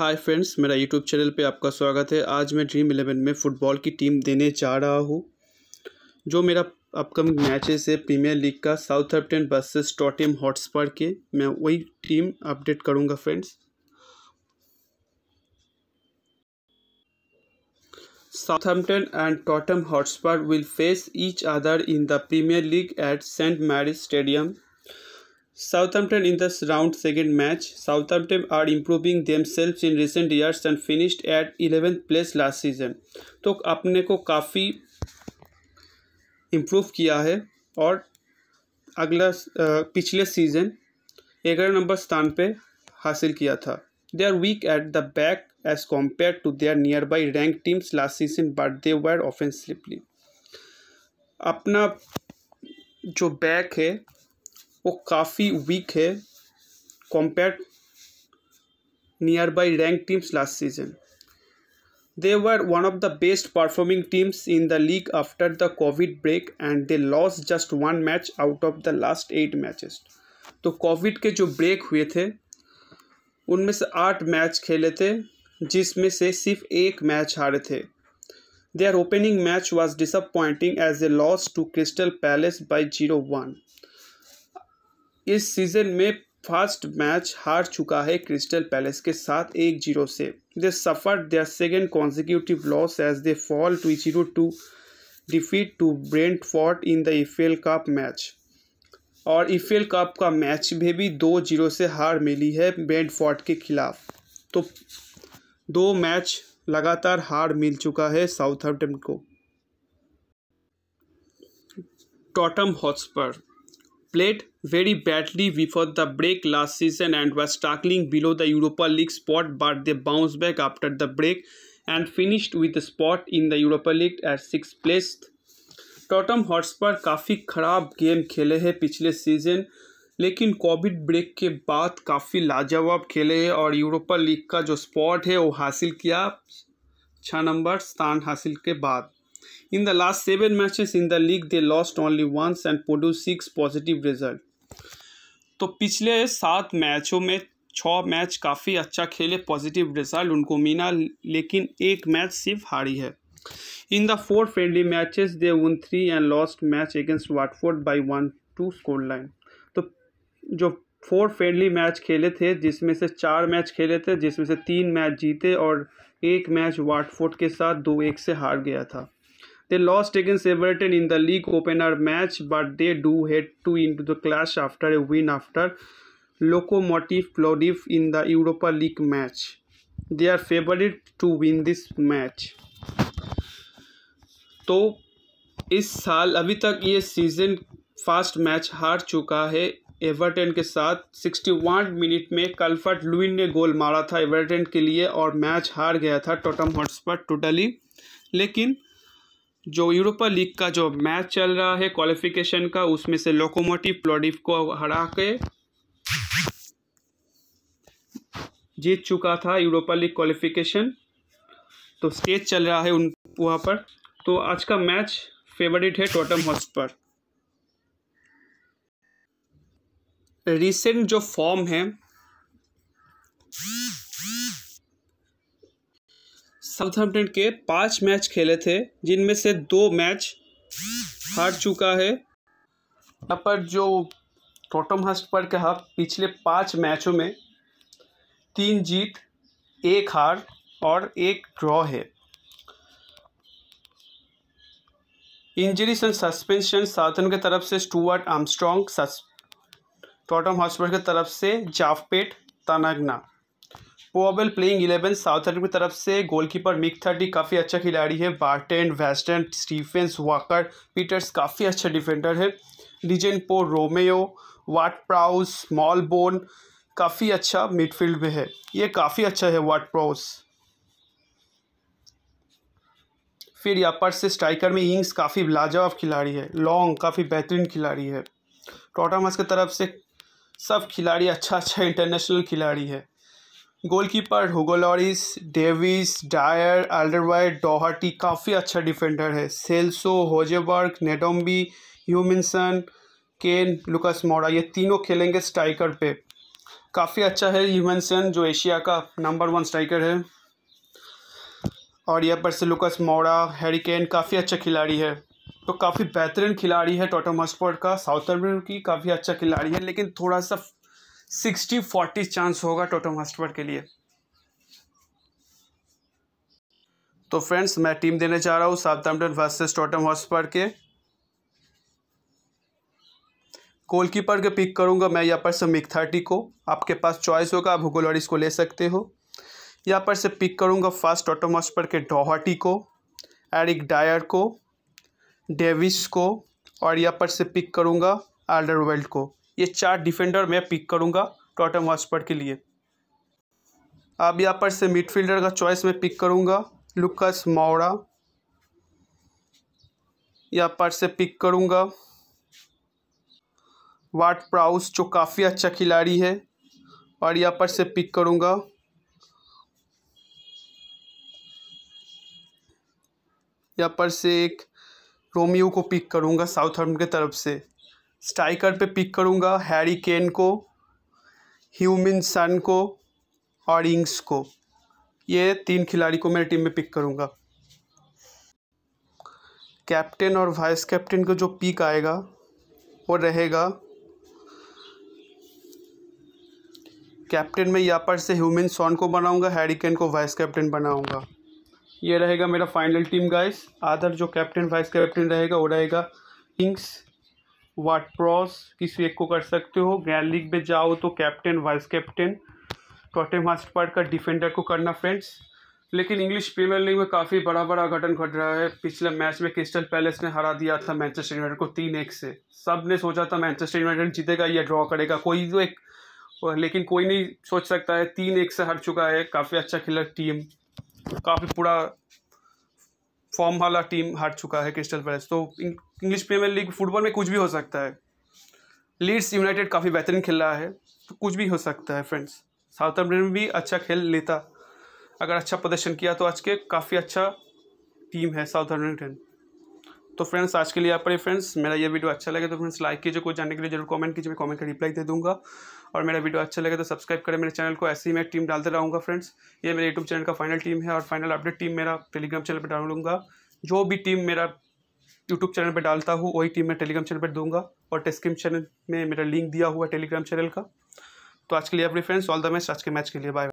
हाय friends मेरा YouTube channel पे आपका स्वागत है आज मैं ड्रीम इलेवन में फ़ुटबॉल की टीम देने जा रहा हूँ जो मेरा अपकमिंग मैचेस है प्रीमियर लीग का Southampton versus Tottenham Hotspur के मैं वही टीम अपडेट करूँगा friends Hampton and Tottenham Hotspur will face each other in the Premier League at Saint Mary's stadium Southampton in the round second match. Southampton are improving themselves in recent years and finished at 11th place last season. तो अपने को काफ़ी improve किया है और अगला पिछले season ग्यारह नंबर स्थान पे हासिल किया था they are weak at the back as compare to their nearby rank teams last season but they were offensively अपना जो बैक है वो काफ़ी वीक है compare nearby rank teams last season they were one of the best performing teams in the league after the Covid break and they loss just one match out of the last eight matches तो Covid के जो break हुए थे उनमें से आठ match खेले थे जिसमें से सिर्फ एक मैच हारे थे they are opening match was disappointing as a loss to Crystal Palace by zero one इस सीजन में फर्स्ट मैच हार चुका है क्रिस्टल पैलेस के साथ एक जीरो से they suffer their second consecutive loss as they fall to zero two defeat to Brentford in the EFL Cup match और ईफेल कप का मैच में भी दो जीरो से हार मिली है ब्रेंट फॉर्ट के खिलाफ तो दो मैच लगातार हार मिल चुका है साउथहैम्पटन को Tottenham Hotspur played very badly before the break last season and was struggling below the Europa League spot, but they bounced back after the break and finished with a spot in the Europa League at 6th place. Tottenham Hotspur काफ़ी ख़राब game खेले हैं पिछले season लेकिन Covid break के बाद काफ़ी लाजवाब खेले हैं और यूरोपा लीग का जो स्पॉट है वो हासिल किया छः नंबर स्थान हासिल के बाद In the last seven matches in the league, they lost only once and produced six positive result. तो पिछले सात मैचों में छः मैच काफ़ी अच्छा खेले पॉजिटिव रिजल्ट उनको मिला लेकिन एक मैच सिर्फ हारी है in the four friendly matches they won three and lost match against Watford by one two scoreline तो जो फोर फ्रेंडली मैच खेले थे जिसमें से चार मैच खेले थे जिसमें से तीन मैच जीते और एक मैच वाटफोर्ड के साथ दो एक से हार गया था they lost against Everton in the league opener match but they do head to into the clash after a win after Lokomotiv Plovdiv in the Europa League match they are favourite to win this match तो इस साल अभी तक ये season fast match हार चुका है Everton के साथ सिक्सटी वन मिनट में कल्फर्ट लुइन ने गोल मारा था एवर्टन के लिए और मैच हार गया था टोटम हॉट्स पर टोटली लेकिन जो यूरोपा लीग का जो मैच चल रहा है क्वालिफिकेशन का उसमें से लोकोमोटिव प्लोडिव को हरा के जीत चुका था यूरोपा लीग क्वालिफिकेशन तो स्टेज चल रहा है उन वहाँ पर तो आज का मैच फेवरेट है टोटम हॉस्ट पर रिसेंट जो फॉर्म है साउथहैम्पटन के पांच मैच खेले थे जिनमें से दो मैच हार चुका है यहाँ पर जो टोटम हस्पर का हाँ पिछले पांच मैचों में तीन जीत एक हार और एक ड्रॉ है इंजरीज एंड सस्पेंशन साउथन की तरफ से स्टूअर्ट आर्मस्ट्रॉन्ग टॉटम हॉस्पिटल की तरफ से जाफपेट तनगना probable playing eleven South Africa की तरफ से गोलकीपर मिक थर्टी काफ़ी अच्छा खिलाड़ी है Barton Western Stephens Walker Peters काफ़ी अच्छे डिफेंडर है Djenepo Romeo Ward Prowse Smallbone काफ़ी अच्छा मिडफील्ड में है ये काफ़ी अच्छा है वाट प्राउस फिर यहाँ पर से स्ट्राइकर में इंग्स काफ़ी लाजवाब खिलाड़ी है लॉन्ग काफ़ी बेहतरीन खिलाड़ी है टोटामस की तरफ से सब खिलाड़ी अच्छा अच्छा इंटरनेशनल खिलाड़ी है goalkeeper Hugo Davies Dier Alderweireld डोहाटी काफ़ी अच्छा डिफेंडर है सेल्सो होजेबर्ग नेडोम्बी ह्यूमिनसन केन लुकस मोरा ये तीनों खेलेंगे स्ट्राइकर पे काफ़ी अच्छा है ह्यूमिनसन जो एशिया का नंबर वन स्ट्राइकर है और यहाँ पर से लुकस मोड़ा हैरिकेन काफ़ी अच्छा खिलाड़ी है तो काफ़ी बेहतरीन खिलाड़ी है टोटम मस्पोर्ट का साउथ अफ्रीका की काफ़ी अच्छा खिलाड़ी है लेकिन थोड़ा सा सिक्सटी फोर्टी चांस होगा टोटम हॉस्टवर्ड के लिए तो फ्रेंड्स मैं टीम देने जा रहा हूँ साउथम्पटन वर्सेस टोटम हॉस्पर के गोलकीपर के पिक करूँगा मैं यहाँ पर से मिक थर्टी को आपके पास चॉइस होगा आप हुगोल और इसको ले सकते हो यहाँ पर से पिक करूँगा फर्स्ट टोटम हॉस्पर के डोहाटी को एरिक डायर को डेविस को और यहाँ पर से पिक करूँगा आल्डरवेल्ड को ये चार डिफेंडर मैं पिक करूँगा टॉटम हॉस्पर के लिए अब यहाँ पर से मिडफील्डर का चॉइस मैं पिक करूँगा लुकस मौड़ा यहाँ पर से पिक करूँगा वाट प्राउस जो काफ़ी अच्छा खिलाड़ी है और यहाँ पर से पिक करूँगा यहाँ पर से एक रोमियो को पिक करूँगा हर्म के तरफ से स्ट्राइकर पे पिक करूँगा हैरी केन को ह्यूमिन सन को और इंग्स को ये तीन खिलाड़ी को मैं टीम में पिक करूँगा कैप्टन और वाइस कैप्टन का जो पिक आएगा वो रहेगा कैप्टन में यहाँ पर से ह्यूमिन सॉन को बनाऊँगा हैरी केन को वाइस कैप्टन बनाऊँगा ये रहेगा मेरा फाइनल टीम गाइस आधर जो कैप्टन वाइस कैप्टन रहेगा वो रहेगा किंग्स वाट प्रॉस किसी एक को कर सकते हो ग्रैंड लीग में जाओ तो captain vice captain master part का डिफेंडर को करना फ्रेंड्स लेकिन इंग्लिश प्रीमियर लीग में काफ़ी बड़ा बड़ा घटन घट रहा है पिछले मैच में क्रिस्टल पैलेस ने हरा दिया था मैनचेस्टर यूनाइटेड को तीन एक से सब ने सोचा था मैनचेस्टर यूनाइटेड जीतेगा या ड्रॉ करेगा कोई तो एक लेकिन कोई नहीं सोच सकता है तीन एक से हर चुका है काफ़ी अच्छा खेला टीम काफ़ी पूरा फॉर्म वाला टीम हार चुका है क्रिस्टल पैलेस तो इंग्लिश प्रीमियर लीग फुटबॉल में कुछ भी हो सकता है लीड्स यूनाइटेड काफ़ी बेहतरीन खेल रहा है तो कुछ भी हो सकता है फ्रेंड्स साउथ में भी अच्छा खेल लेता अगर अच्छा प्रदर्शन किया तो आज के काफ़ी अच्छा टीम है साउथ साउथम्पटन तो फ्रेंड्स आज के लिए आप पर फ्रेंड्स मेरा ये वीडियो अच्छा लगे तो फ्रेंड्स लाइक कीजिए कुछ जानने के लिए जरूर कमेंट कीजिए मैं कमेंट का रिप्लाई दे दूँगा और मेरा वीडियो अच्छा लगे तो सब्सक्राइब करें मेरे चैनल को ऐसी मैं टीम डालते रहूँगा फ्रेंड्स ये मेरे यूट्यूब चैनल का फाइनल टीम है और फाइनल अपडेट टीम मेरा टेलीग्राम चैनल पर डालूंगा जो भी टीम मेरा यूट्यूब चैनल पर डालता हूँ वही टीम मैं टेलीग्राम चैनल पर दूंगा और डिस्क्रिप्शन में मेरा लिंक दिया हुआ टेलीग्राम चैनल का तो आज के लिए अपने फ्रेंड्स ऑल द बेस्ट आज के मैच के लिए बाय